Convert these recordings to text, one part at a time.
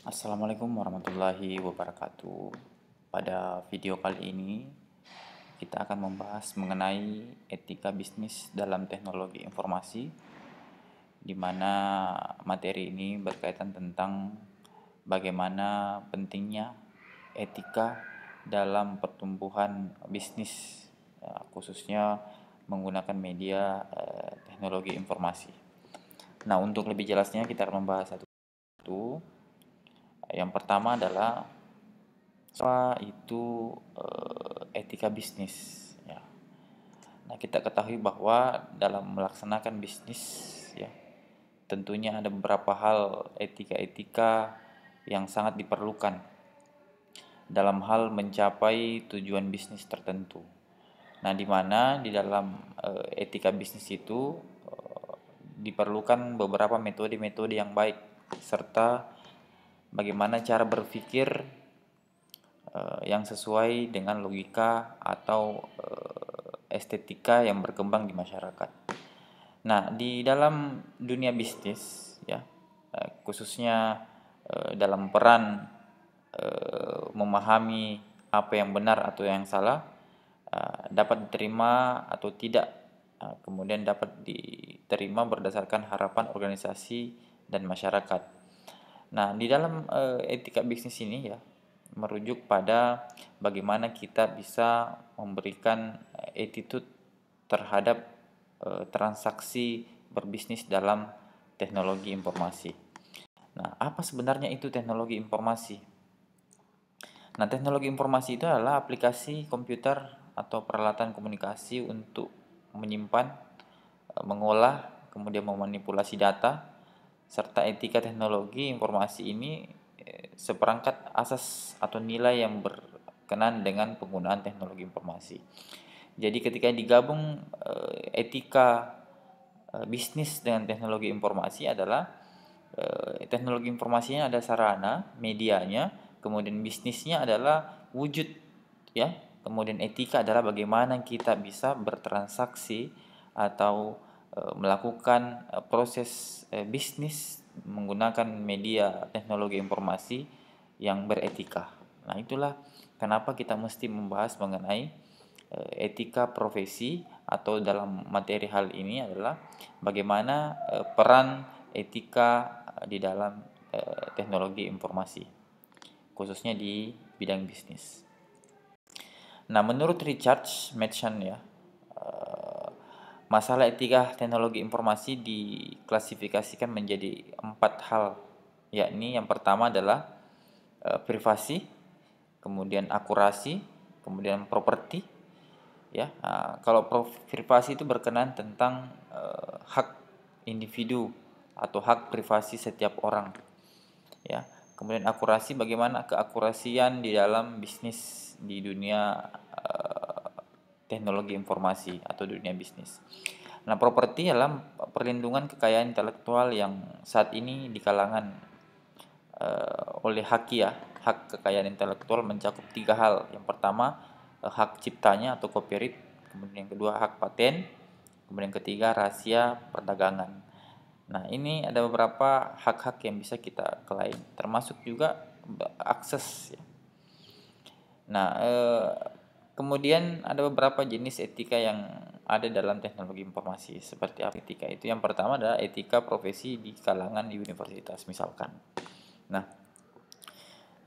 Assalamualaikum warahmatullahi wabarakatuh. Pada video kali ini kita akan membahas mengenai etika bisnis dalam teknologi informasi di mana materi ini berkaitan tentang bagaimana pentingnya etika dalam pertumbuhan bisnis ya, khususnya menggunakan media eh, teknologi informasi. Nah, untuk lebih jelasnya kita akan membahas satu-satu yang pertama adalah apa itu uh, etika bisnis ya. Nah, kita ketahui bahwa dalam melaksanakan bisnis ya tentunya ada beberapa hal etika-etika yang sangat diperlukan dalam hal mencapai tujuan bisnis tertentu. Nah, di mana di dalam uh, etika bisnis itu uh, diperlukan beberapa metode-metode yang baik serta bagaimana cara berpikir uh, yang sesuai dengan logika atau uh, estetika yang berkembang di masyarakat. Nah, di dalam dunia bisnis ya, uh, khususnya uh, dalam peran uh, memahami apa yang benar atau yang salah uh, dapat diterima atau tidak uh, kemudian dapat diterima berdasarkan harapan organisasi dan masyarakat Nah, di dalam uh, etika bisnis ini ya merujuk pada bagaimana kita bisa memberikan eh, attitude terhadap uh, transaksi berbisnis dalam teknologi informasi. Nah, apa sebenarnya itu teknologi informasi? Nah, teknologi informasi itu adalah aplikasi komputer atau peralatan komunikasi untuk menyimpan, mengolah, kemudian memanipulasi data serta etika teknologi informasi ini eh, seperangkat asas atau nilai yang berkenan dengan penggunaan teknologi informasi. Jadi ketika digabung eh, etika eh, bisnis dengan teknologi informasi adalah teknologi informasinya ada sarana, medianya, kemudian bisnisnya adalah wujud ya. Kemudian etika adalah bagaimana kita bisa bertransaksi atau Eh, melakukan eh, proses eh, bisnis menggunakan media teknologi informasi yang beretika. Nah, itulah kenapa kita mesti membahas mengenai etika profesi atau dalam materi hal ini adalah bagaimana peran etika di dalam teknologi informasi khususnya di bidang bisnis. Nah, menurut Richard Madsen ya, Masalah etika teknologi informasi diklasifikasikan menjadi empat hal, yakni yang pertama adalah e, privasi, kemudian akurasi, kemudian properti. Ya, nah, kalau privasi itu berkenan tentang e, hak individu atau hak privasi setiap orang. Ya, kemudian akurasi bagaimana keakurasian di dalam bisnis di dunia e, teknologi informasi atau dunia bisnis. Nah, properti adalah perlindungan kekayaan intelektual yang saat ini di kalangan uh, oleh hakia, ya, hak kekayaan intelektual mencakup tiga hal. Yang pertama, uh, hak ciptanya atau copyright, kemudian yang kedua hak paten, kemudian yang ketiga rahasia perdagangan. Nah, ini ada beberapa hak-hak yang bisa kita klaim, termasuk juga akses ya. Nah, uh, Kemudian ada beberapa jenis etika yang ada dalam teknologi informasi. Seperti apa etika itu? Yang pertama adalah etika profesi di kalangan di universitas misalkan. Nah,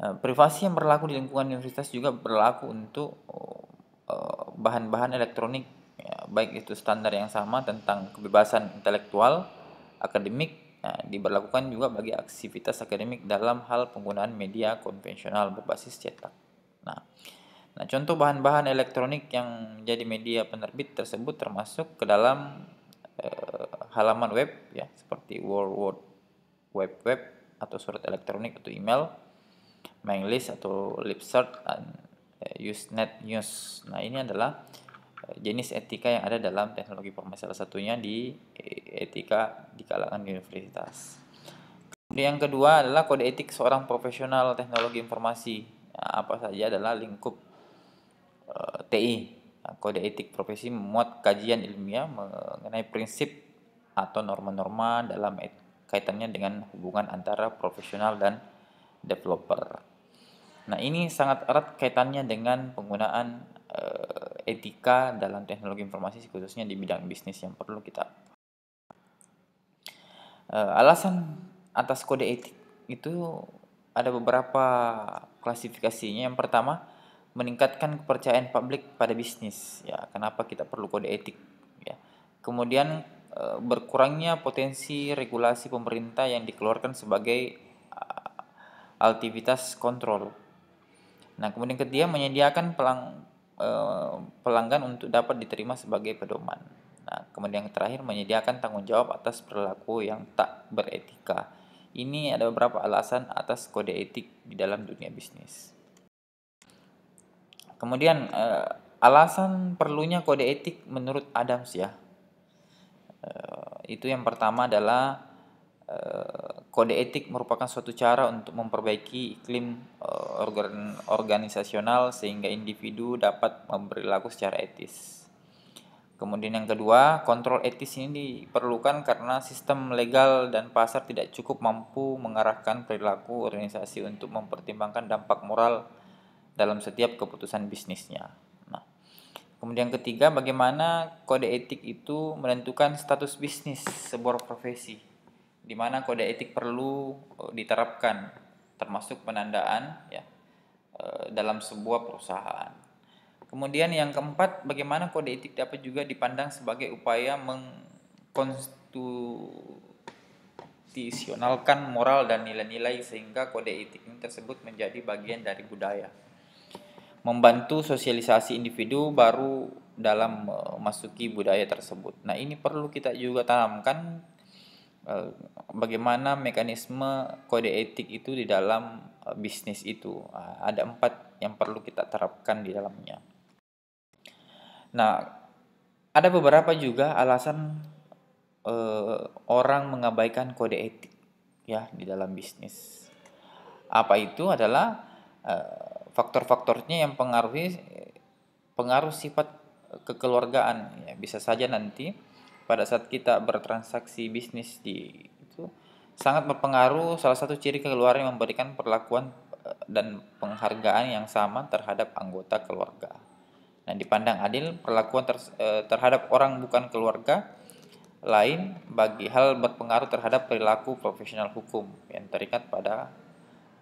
eh, privasi yang berlaku di lingkungan universitas juga berlaku untuk eh, eh, bahan-bahan elektronik ya, baik itu standar yang sama tentang kebebasan intelektual, akademik Nah, diberlakukan juga bagi aktivitas akademik dalam hal penggunaan media konvensional berbasis cetak. Nah, Nah, contoh bahan-bahan elektronik yang menjadi media penerbit tersebut termasuk ke dalam eh, halaman web ya, seperti World Wide Web Web atau surat elektronik atau email, mailing list atau lipsert dan eh, Usenet News. Nah, ini adalah eh, jenis etika yang ada dalam teknologi informasi salah satunya di eh, etika di kalangan universitas. Kemudian yang kedua adalah kode etik seorang profesional teknologi informasi. Nah, apa saja adalah lingkup Eh, TI nah, kode etik profesi memuat kajian ilmiah mengenai prinsip atau norma-norma dalam kaitannya dengan hubungan antara profesional dan developer. Nah, ini sangat erat kaitannya dengan penggunaan uh, etika dalam teknologi informasi khususnya di bidang bisnis yang perlu kita uh, alasan atas kode etik itu ada beberapa klasifikasinya. Yang pertama, meningkatkan kepercayaan publik pada bisnis ya kenapa kita perlu kode etik ya kemudian eh, berkurangnya potensi regulasi pemerintah yang dikeluarkan sebagai eh, aktivitas kontrol nah kemudian ketiga menyediakan pelang eh, pelanggan untuk dapat diterima sebagai pedoman nah kemudian yang terakhir menyediakan tanggung jawab atas perilaku yang tak beretika ini ada beberapa alasan atas kode etik di dalam dunia bisnis. Kemudian uh, alasan perlunya kode etik menurut Adams ya. Uh, itu yang pertama adalah uh, kode etik merupakan suatu cara untuk memperbaiki iklim uh, organ organisasional sehingga individu dapat berlaku secara etis. Kemudian yang kedua, kontrol etis ini diperlukan karena sistem legal dan pasar tidak cukup mampu mengarahkan perilaku organisasi untuk mempertimbangkan dampak moral dalam setiap keputusan bisnisnya. Nah, kemudian ketiga, bagaimana kode etik itu menentukan status bisnis sebuah profesi, di mana kode etik perlu eh, diterapkan, termasuk penandaan ya eh, dalam sebuah perusahaan. Kemudian yang keempat, bagaimana kode etik dapat juga dipandang sebagai upaya mengkonstitusionalkan moral dan nilai-nilai sehingga kode etik tersebut menjadi bagian dari budaya membantu sosialisasi individu baru dalam e, memasuki budaya tersebut. Nah, ini perlu kita juga tanamkan e, bagaimana mekanisme kode etik itu di dalam e, bisnis itu. Ada empat yang perlu kita terapkan di dalamnya. Nah, ada beberapa juga alasan eh, orang mengabaikan kode etik ya di dalam bisnis. Apa itu adalah eh, faktor-faktornya yang pengaruhi pengaruh sifat kekeluargaan ya bisa saja nanti pada saat kita bertransaksi bisnis di itu sangat berpengaruh salah satu ciri keluarga yang memberikan perlakuan eh, dan penghargaan yang sama terhadap anggota keluarga. Nah, dipandang adil perlakuan ter, eh, terhadap orang bukan keluarga lain bagi hal berpengaruh terhadap perilaku profesional hukum yang terikat pada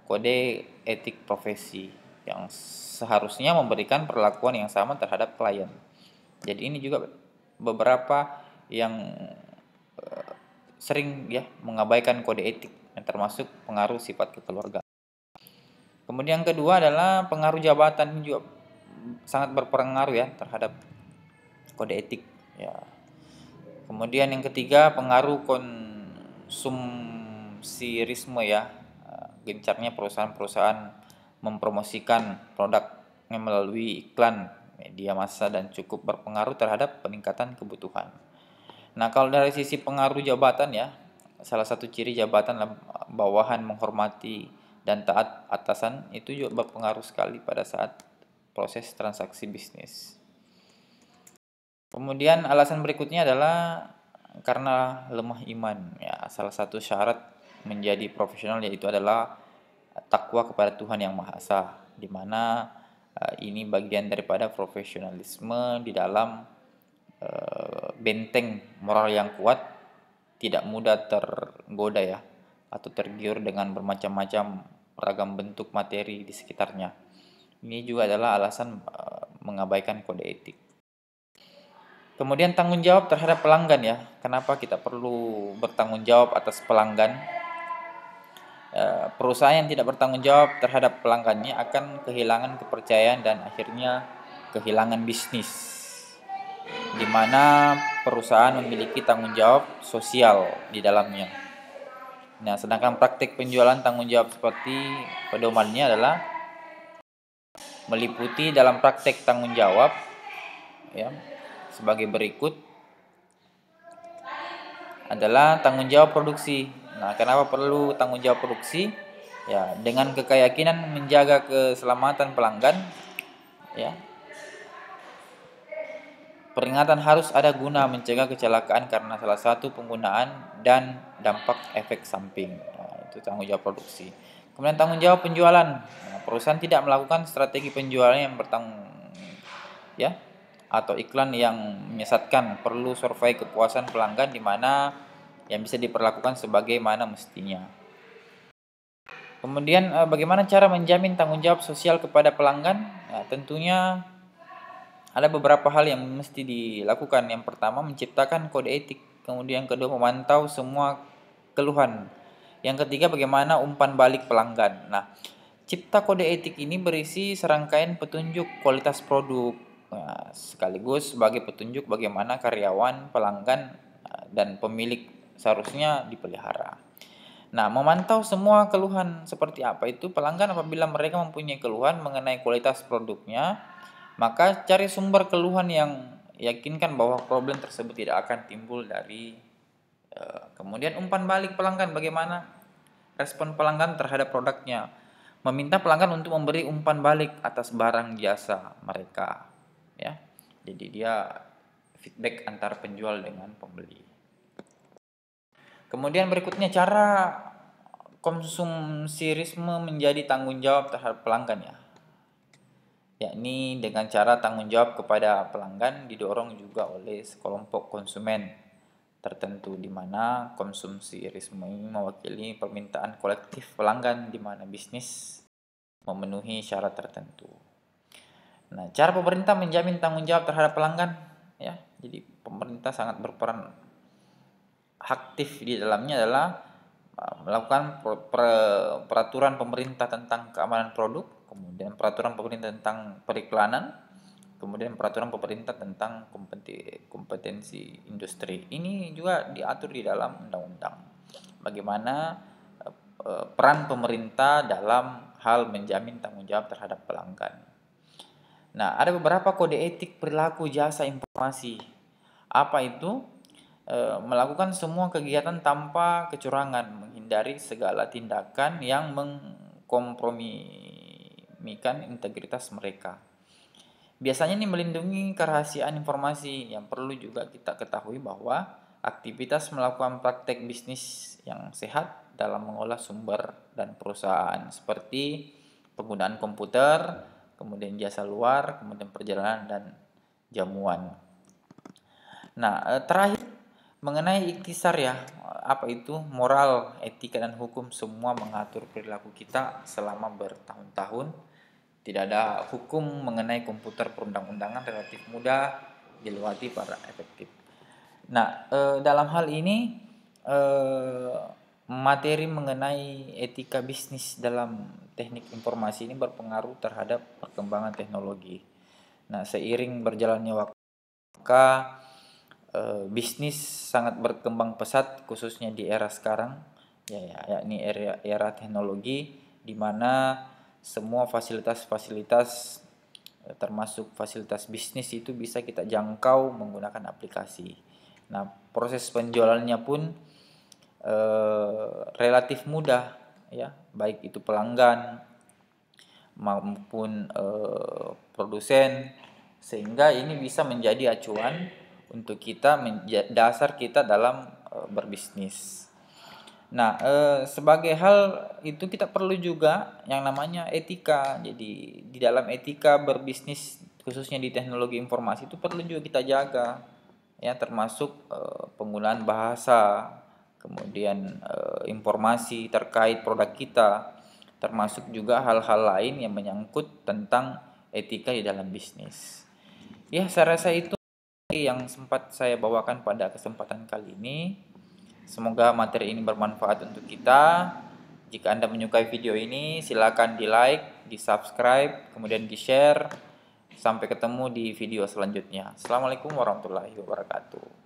kode etik profesi yang seharusnya memberikan perlakuan yang sama terhadap klien. Jadi ini juga beberapa yang eh, sering ya mengabaikan kode etik yang termasuk pengaruh sifat kekeluargaan. Kemudian yang kedua adalah pengaruh jabatan ini juga sangat berpengaruh ya terhadap kode etik ya. Kemudian yang ketiga pengaruh konsumsirisme ya eh, gencarnya perusahaan-perusahaan mempromosikan produk melalui iklan media massa dan cukup berpengaruh terhadap peningkatan kebutuhan. Nah, kalau dari sisi pengaruh jabatan ya, salah satu ciri jabatan bawahan menghormati dan taat atasan itu juga berpengaruh sekali pada saat proses transaksi bisnis. Kemudian alasan berikutnya adalah karena lemah iman. Ya, salah satu syarat menjadi profesional yaitu adalah takwa kepada Tuhan yang Maha Esa di mana uh, ini bagian daripada profesionalisme di dalam uh, benteng moral yang kuat tidak mudah tergoda ya atau tergiur dengan bermacam-macam ragam bentuk materi di sekitarnya. Ini juga adalah alasan uh, mengabaikan kode etik. Kemudian tanggung jawab terhadap pelanggan ya. Kenapa kita perlu bertanggung jawab atas pelanggan? Eh, perusahaan yang tidak bertanggung jawab terhadap pelanggannya akan kehilangan kepercayaan dan akhirnya kehilangan bisnis. Di mana perusahaan memiliki tanggung jawab sosial di dalamnya. Nah, sedangkan praktik penjualan tanggung jawab seperti pedomannya adalah meliputi dalam praktik tanggung jawab ya sebagai berikut adalah tanggung jawab produksi Nah, kenapa perlu tanggung jawab produksi? Ya, dengan kekeyakinan menjaga keselamatan pelanggan, ya. Peringatan harus ada guna mencegah kecelakaan karena salah satu penggunaan dan dampak efek samping. Nah, itu tanggung jawab produksi. Kemudian tanggung jawab penjualan. Nah, perusahaan tidak melakukan strategi penjualan yang bertanggung ya atau iklan yang menyesatkan perlu survei kepuasan pelanggan di mana yang bisa diperlakukan sebagaimana mestinya. Kemudian eh, bagaimana cara menjamin tanggung jawab sosial kepada pelanggan? Ya, tentunya ada beberapa hal yang mesti dilakukan. Yang pertama menciptakan kode etik, kemudian yang kedua memantau semua keluhan. Yang ketiga bagaimana umpan balik pelanggan. Nah, cipta kode etik ini berisi serangkaian petunjuk kualitas produk nah, sekaligus sebagai petunjuk bagaimana karyawan, pelanggan eh, dan pemilik seharusnya dipelihara. Nah, memantau semua keluhan seperti apa itu pelanggan apabila mereka mempunyai keluhan mengenai kualitas produknya, maka cari sumber keluhan yang yakinkan bahwa problem tersebut tidak akan timbul dari eh, kemudian umpan balik pelanggan bagaimana respon pelanggan terhadap produknya. Meminta pelanggan untuk memberi umpan balik atas barang jasa mereka, ya. Jadi dia feedback antar penjual dengan pembeli. Kemudian berikutnya cara konsumsirisme menjadi tanggung jawab terhadap pelanggan ya. Yakni dengan cara tanggung jawab kepada pelanggan didorong juga oleh sekelompok konsumen tertentu di mana konsumsirisme ini mewakili permintaan kolektif pelanggan di mana bisnis memenuhi syarat tertentu. Nah, cara pemerintah menjamin tanggung jawab terhadap pelanggan ya. Jadi pemerintah sangat berperan aktif di dalamnya adalah uh, melakukan peraturan pemerintah tentang keamanan produk, kemudian peraturan pemerintah tentang periklanan, kemudian peraturan pemerintah tentang kompetensi, kompetensi industri. Ini juga diatur di dalam undang-undang. Bagaimana uh, uh, peran pemerintah dalam hal menjamin tanggung jawab terhadap pelanggan. Nah, ada beberapa kode etik perilaku jasa informasi. Apa itu? Eh, melakukan semua kegiatan tanpa kecurangan, menghindari segala tindakan yang mengkompromikan integritas mereka. Biasanya ini melindungi kerahasiaan informasi yang perlu juga kita ketahui bahwa aktivitas melakukan praktek bisnis yang sehat dalam mengolah sumber dan perusahaan seperti penggunaan komputer, kemudian jasa luar, kemudian perjalanan dan jamuan. Nah, eh, terakhir mengenai ikhtisar ya apa itu moral etika dan hukum semua mengatur perilaku kita selama bertahun-tahun tidak ada hukum mengenai komputer perundang-undangan relatif mudah dilewati para efektif nah e, dalam hal ini e, materi mengenai etika bisnis dalam teknik informasi ini berpengaruh terhadap perkembangan teknologi nah seiring berjalannya waktu Eh, bisnis sangat berkembang pesat khususnya di era sekarang ya ya yakni era era teknologi di mana semua fasilitas-fasilitas eh, termasuk fasilitas bisnis itu bisa kita jangkau menggunakan aplikasi. Nah, proses penjualannya pun eh, relatif mudah ya, baik itu pelanggan maupun eh, produsen sehingga ini bisa menjadi acuan untuk kita ya, dasar kita dalam eh, berbisnis. Nah, eh, sebagai hal itu kita perlu juga yang namanya etika. Jadi di dalam etika berbisnis khususnya di teknologi informasi itu perlu juga kita jaga. Ya, termasuk eh, penggunaan bahasa, kemudian informasi terkait produk kita, termasuk juga hal-hal lain yang menyangkut tentang etika di dalam bisnis. Ya, saya rasa itu yang sempat saya bawakan pada kesempatan kali ini. Semoga materi ini bermanfaat untuk kita. Jika Anda menyukai video ini, silakan di-like, di-subscribe, kemudian di-share. Sampai ketemu di video selanjutnya. Assalamualaikum warahmatullahi wabarakatuh.